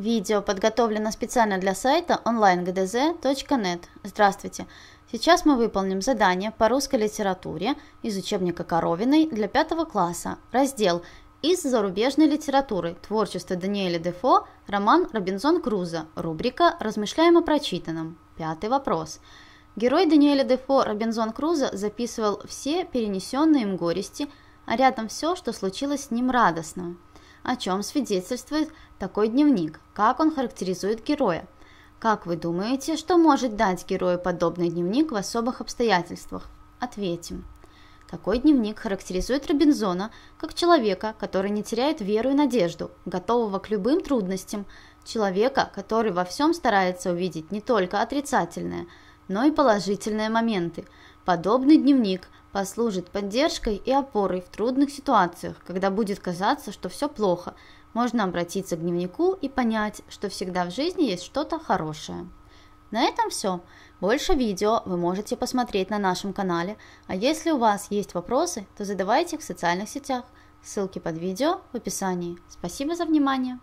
Видео подготовлено специально для сайта onlinegdz.net. Здравствуйте! Сейчас мы выполним задание по русской литературе из учебника Коровиной для пятого класса, раздел «Из зарубежной литературы. Творчество Даниэля Дефо. Роман Робинзон Круза. Рубрика «Размышляем о прочитанном». Пятый вопрос. Герой Даниэля Дефо Робинзон Круза записывал все перенесенные им горести, а рядом все, что случилось с ним радостно. О чем свидетельствует такой дневник? Как он характеризует героя? Как вы думаете, что может дать герою подобный дневник в особых обстоятельствах? Ответим. Такой дневник характеризует Робинзона как человека, который не теряет веру и надежду, готового к любым трудностям, человека, который во всем старается увидеть не только отрицательные, но и положительные моменты. Подобный дневник – послужит поддержкой и опорой в трудных ситуациях, когда будет казаться, что все плохо, можно обратиться к дневнику и понять, что всегда в жизни есть что-то хорошее. На этом все. Больше видео вы можете посмотреть на нашем канале, а если у вас есть вопросы, то задавайте их в социальных сетях. Ссылки под видео в описании. Спасибо за внимание!